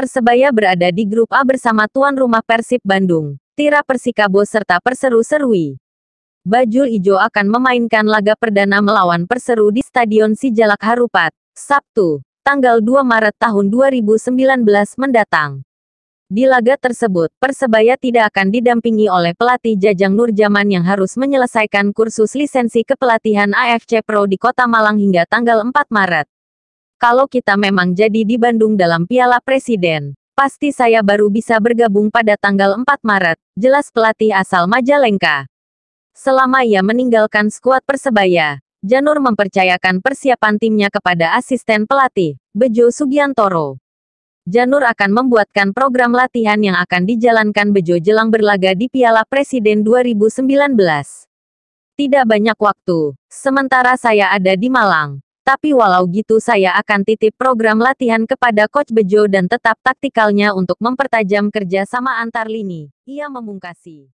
Persebaya berada di grup A bersama tuan rumah Persib Bandung, Tira Persikabo serta Perseru Serui. Bajul Ijo akan memainkan laga perdana melawan Perseru di Stadion Sijalak Harupat, Sabtu, tanggal 2 Maret tahun 2019 mendatang. Di laga tersebut, Persebaya tidak akan didampingi oleh pelatih Jajang Nurjaman yang harus menyelesaikan kursus lisensi kepelatihan AFC Pro di Kota Malang hingga tanggal 4 Maret. Kalau kita memang jadi di Bandung dalam Piala Presiden, pasti saya baru bisa bergabung pada tanggal 4 Maret, jelas pelatih asal Majalengka. Selama ia meninggalkan skuad Persebaya, Janur mempercayakan persiapan timnya kepada asisten pelatih, Bejo Sugiantoro. Janur akan membuatkan program latihan yang akan dijalankan Bejo jelang berlaga di Piala Presiden 2019. Tidak banyak waktu, sementara saya ada di Malang. Tapi walau gitu saya akan titip program latihan kepada Coach Bejo dan tetap taktikalnya untuk mempertajam kerja sama antar lini. Ia memungkasi.